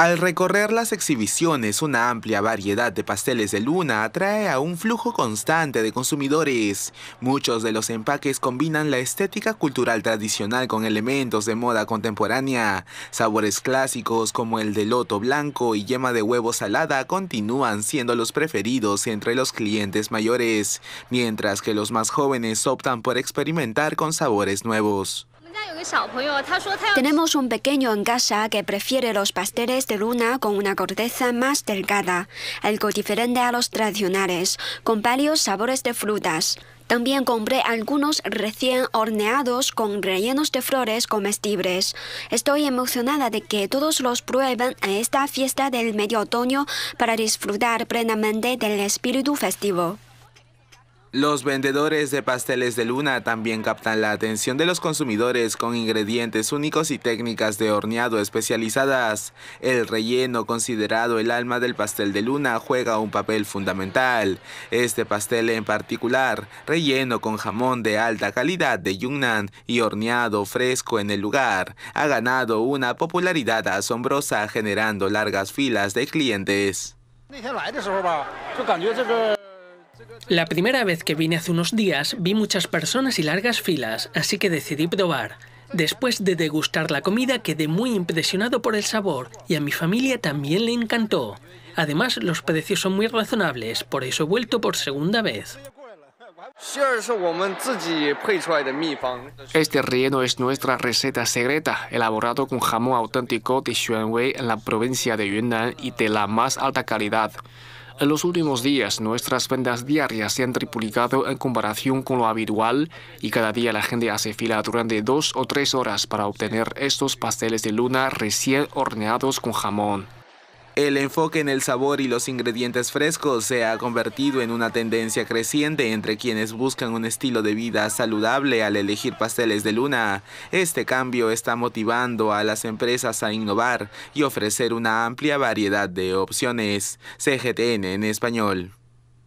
Al recorrer las exhibiciones, una amplia variedad de pasteles de luna atrae a un flujo constante de consumidores. Muchos de los empaques combinan la estética cultural tradicional con elementos de moda contemporánea. Sabores clásicos como el de loto blanco y yema de huevo salada continúan siendo los preferidos entre los clientes mayores, mientras que los más jóvenes optan por experimentar con sabores nuevos. Tenemos un pequeño en casa que prefiere los pasteles de luna con una corteza más delgada, algo diferente a los tradicionales, con varios sabores de frutas. También compré algunos recién horneados con rellenos de flores comestibles. Estoy emocionada de que todos los prueben en esta fiesta del medio otoño para disfrutar plenamente del espíritu festivo. Los vendedores de pasteles de luna también captan la atención de los consumidores con ingredientes únicos y técnicas de horneado especializadas. El relleno, considerado el alma del pastel de luna, juega un papel fundamental. Este pastel en particular, relleno con jamón de alta calidad de Yunnan y horneado fresco en el lugar, ha ganado una popularidad asombrosa generando largas filas de clientes. La primera vez que vine hace unos días vi muchas personas y largas filas, así que decidí probar. Después de degustar la comida quedé muy impresionado por el sabor y a mi familia también le encantó. Además, los precios son muy razonables, por eso he vuelto por segunda vez. Este relleno es nuestra receta secreta, elaborado con jamón auténtico de Xuanwei en la provincia de Yunnan y de la más alta calidad. En los últimos días, nuestras ventas diarias se han triplicado en comparación con lo habitual y cada día la gente hace fila durante dos o tres horas para obtener estos pasteles de luna recién horneados con jamón. El enfoque en el sabor y los ingredientes frescos se ha convertido en una tendencia creciente entre quienes buscan un estilo de vida saludable al elegir pasteles de luna. Este cambio está motivando a las empresas a innovar y ofrecer una amplia variedad de opciones. CGTN en español.